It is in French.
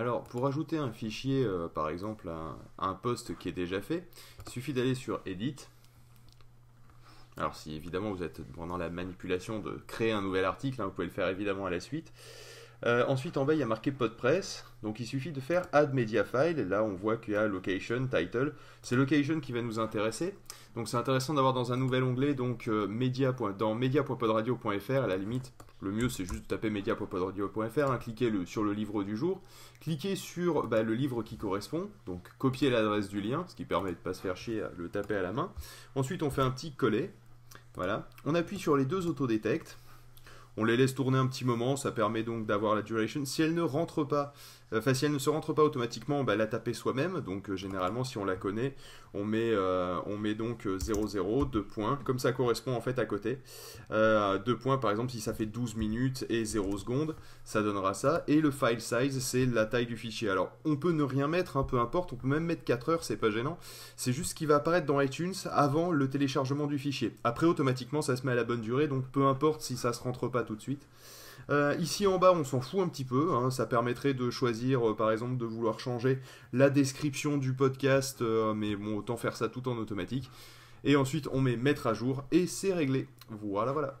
Alors, pour ajouter un fichier, euh, par exemple, à, un, poste qui est déjà fait, il suffit d'aller sur Edit. Alors, si évidemment vous êtes pendant la manipulation de créer un nouvel article, hein, vous pouvez le faire évidemment à la suite. Euh, ensuite, en bas, il y a marqué podpress Donc, il suffit de faire add media file. Et là, on voit qu'il y a location, title. C'est location qui va nous intéresser. Donc, c'est intéressant d'avoir dans un nouvel onglet, donc euh, dans media.podradio.fr, à la limite, le mieux c'est juste de taper media.podradio.fr, hein. cliquer sur le livre du jour, cliquer sur bah, le livre qui correspond, donc copier l'adresse du lien, ce qui permet de ne pas se faire chier à le taper à la main. Ensuite, on fait un petit coller. Voilà. On appuie sur les deux autodétectes. On les laisse tourner un petit moment, ça permet donc d'avoir la duration. Si elle ne rentre pas, euh, enfin si elle ne se rentre pas automatiquement, on va la taper soi-même. Donc euh, généralement, si on la connaît, on met, euh, on met donc 0, 2 points, comme ça correspond en fait à côté. 2 points, par exemple, si ça fait 12 minutes et 0 secondes, ça donnera ça. Et le file size, c'est la taille du fichier. Alors, on peut ne rien mettre, hein, peu importe, on peut même mettre 4 heures, c'est pas gênant. C'est juste ce qui va apparaître dans iTunes avant le téléchargement du fichier. Après, automatiquement, ça se met à la bonne durée, donc peu importe si ça se rentre pas tout de suite. Euh, ici en bas, on s'en fout un petit peu. Hein. ça permettrait de choisir, euh, par exemple, de vouloir changer la description du podcast, euh, mais bon, autant faire ça tout en automatique. Et ensuite, on met mettre à jour et c'est réglé. Voilà, voilà.